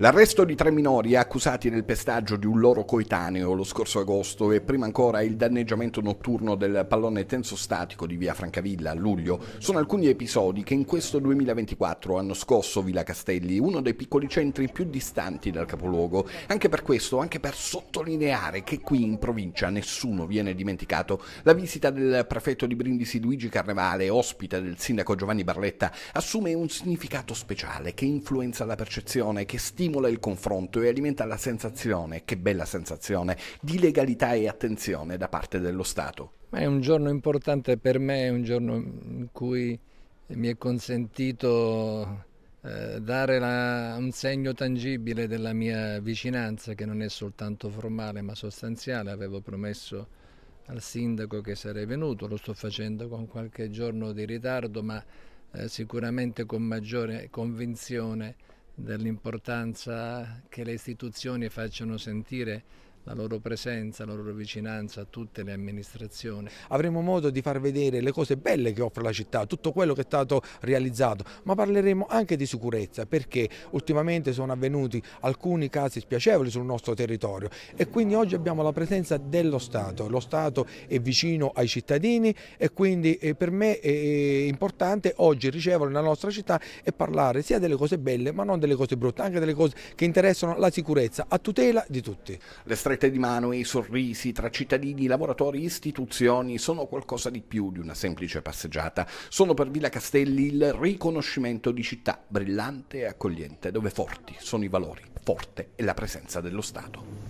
L'arresto di tre minori accusati del pestaggio di un loro coetaneo lo scorso agosto e prima ancora il danneggiamento notturno del pallone tensostatico di via Francavilla a luglio sono alcuni episodi che in questo 2024 hanno scosso Villa Castelli, uno dei piccoli centri più distanti dal capoluogo. Anche per questo, anche per sottolineare che qui in provincia nessuno viene dimenticato, la visita del prefetto di Brindisi Luigi Carnevale, ospite del sindaco Giovanni Barletta, assume un significato speciale che influenza la percezione che stima stimola il confronto e alimenta la sensazione, che bella sensazione, di legalità e attenzione da parte dello Stato. Ma è un giorno importante per me, è un giorno in cui mi è consentito eh, dare la, un segno tangibile della mia vicinanza, che non è soltanto formale ma sostanziale. Avevo promesso al sindaco che sarei venuto, lo sto facendo con qualche giorno di ritardo, ma eh, sicuramente con maggiore convinzione dell'importanza che le istituzioni facciano sentire la loro presenza, la loro vicinanza a tutte le amministrazioni. Avremo modo di far vedere le cose belle che offre la città, tutto quello che è stato realizzato, ma parleremo anche di sicurezza perché ultimamente sono avvenuti alcuni casi spiacevoli sul nostro territorio e quindi oggi abbiamo la presenza dello Stato, lo Stato è vicino ai cittadini e quindi eh, per me è importante oggi ricevere nella nostra città e parlare sia delle cose belle ma non delle cose brutte, anche delle cose che interessano la sicurezza a tutela di tutti. Le strette di mano e i sorrisi tra cittadini, lavoratori, istituzioni sono qualcosa di più di una semplice passeggiata. Sono per Villa Castelli il riconoscimento di città brillante e accogliente, dove forti sono i valori, forte è la presenza dello Stato.